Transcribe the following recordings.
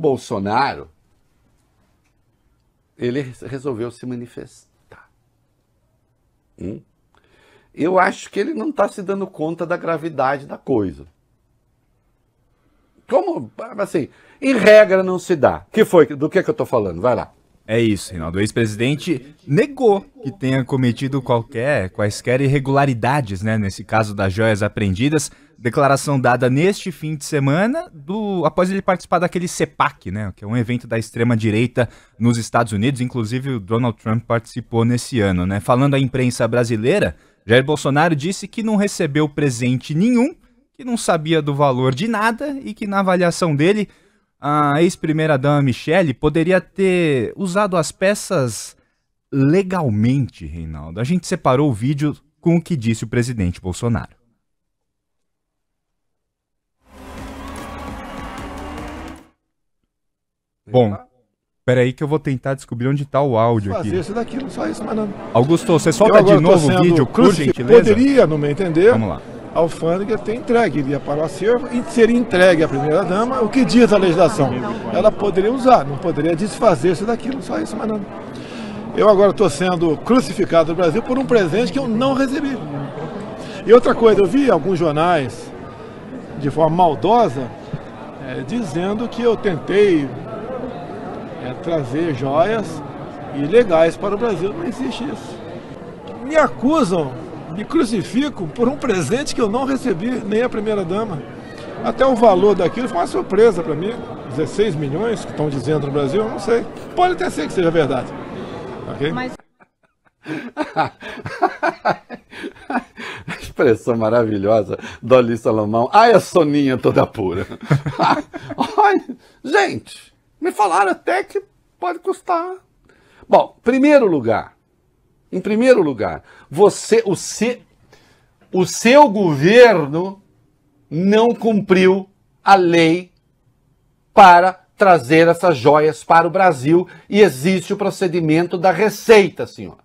Bolsonaro, ele resolveu se manifestar. Hum? Eu acho que ele não está se dando conta da gravidade da coisa. Como, assim, em regra não se dá. Que foi? Do que, que eu estou falando? Vai lá. É isso, Reinaldo. O ex-presidente negou que tenha cometido qualquer, quaisquer irregularidades, né? Nesse caso das joias apreendidas. Declaração dada neste fim de semana, do, após ele participar daquele CEPAC, né? Que é um evento da extrema-direita nos Estados Unidos. Inclusive, o Donald Trump participou nesse ano, né? Falando à imprensa brasileira, Jair Bolsonaro disse que não recebeu presente nenhum, que não sabia do valor de nada e que, na avaliação dele a ex-primeira-dama Michelle poderia ter usado as peças legalmente, Reinaldo. A gente separou o vídeo com o que disse o presidente Bolsonaro. Bom, peraí que eu vou tentar descobrir onde está o áudio aqui. Isso daquilo, só isso, mas não. Augusto, você solta de novo o vídeo, por gentileza? Poderia, não me entender. Vamos lá a alfândega ter entregue, iria para o acervo e seria entregue à primeira-dama, o que diz a legislação. Ela poderia usar, não poderia desfazer-se daquilo, só isso, mas não. Eu agora estou sendo crucificado no Brasil por um presente que eu não recebi. E outra coisa, eu vi alguns jornais, de forma maldosa, é, dizendo que eu tentei é, trazer joias ilegais para o Brasil. Não existe isso. Me acusam me crucifico por um presente que eu não recebi, nem a primeira-dama. Até o valor daquilo foi uma surpresa para mim. 16 milhões que estão dizendo no Brasil, eu não sei. Pode até ser que seja verdade. Ok? Mas... expressão maravilhosa Dolly Salomão. Ai, ah, é a soninha toda pura. Olha, gente, me falaram até que pode custar. Bom, primeiro lugar, em primeiro lugar, você, o, se, o seu governo não cumpriu a lei para trazer essas joias para o Brasil e existe o procedimento da receita, senhor.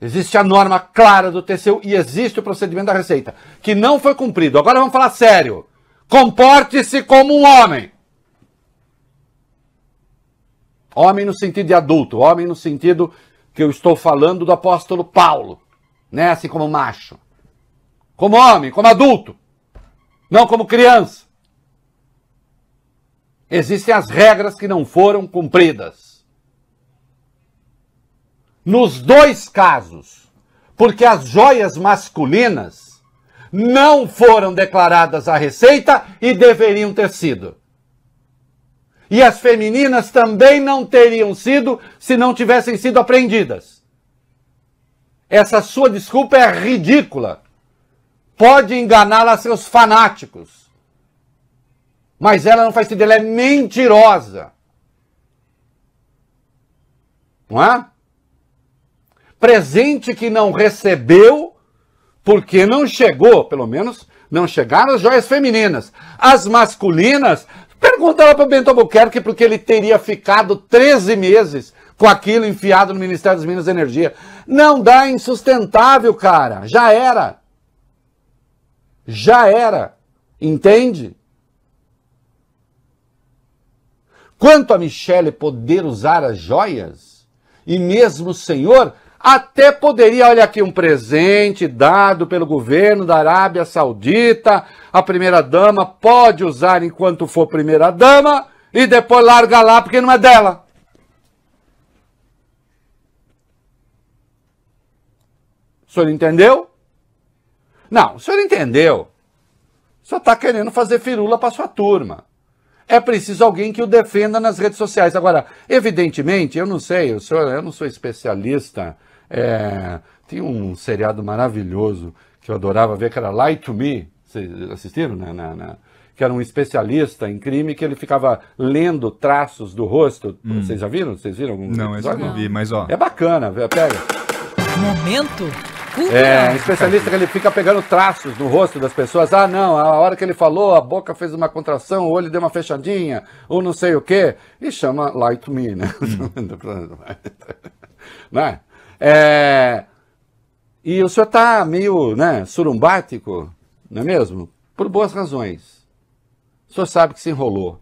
Existe a norma clara do TCU e existe o procedimento da receita, que não foi cumprido. Agora vamos falar sério. Comporte-se como um homem. Homem no sentido de adulto, homem no sentido que eu estou falando do apóstolo Paulo, né? Assim como macho. Como homem, como adulto, não como criança. Existem as regras que não foram cumpridas. Nos dois casos, porque as joias masculinas não foram declaradas à Receita e deveriam ter sido. E as femininas também não teriam sido se não tivessem sido apreendidas. Essa sua desculpa é ridícula. Pode enganá-la seus fanáticos. Mas ela não faz sentido, ela é mentirosa. Não é? Presente que não recebeu porque não chegou, pelo menos não chegaram as joias femininas. As masculinas Pergunta lá para o Bento Albuquerque porque ele teria ficado 13 meses com aquilo enfiado no Ministério das Minas e Energia. Não dá, é insustentável, cara. Já era. Já era. Entende? Quanto a Michele poder usar as joias, e mesmo o Senhor até poderia, olha aqui, um presente dado pelo governo da Arábia Saudita. A primeira-dama pode usar enquanto for primeira-dama e depois larga lá porque não é dela. O senhor entendeu? Não, o senhor entendeu. Só está querendo fazer firula para sua turma. É preciso alguém que o defenda nas redes sociais. Agora, evidentemente, eu não sei, senhor, eu não sou especialista é, tem um seriado maravilhoso que eu adorava ver, que era Light to Me. Vocês assistiram? Na, né? na, na, que era um especialista em crime, que ele ficava lendo traços do rosto. Hum. Vocês já viram? Vocês viram algum Não, esse eu não vi, mas ó. É bacana, pega. Momento é, um especialista que ele fica pegando traços no rosto das pessoas. Ah, não, a hora que ele falou, a boca fez uma contração, o olho deu uma fechadinha, ou não sei o quê. E chama Light Me, né? Hum. né? É... E o senhor está meio né, surumbático, não é mesmo? Por boas razões. O senhor sabe que se enrolou.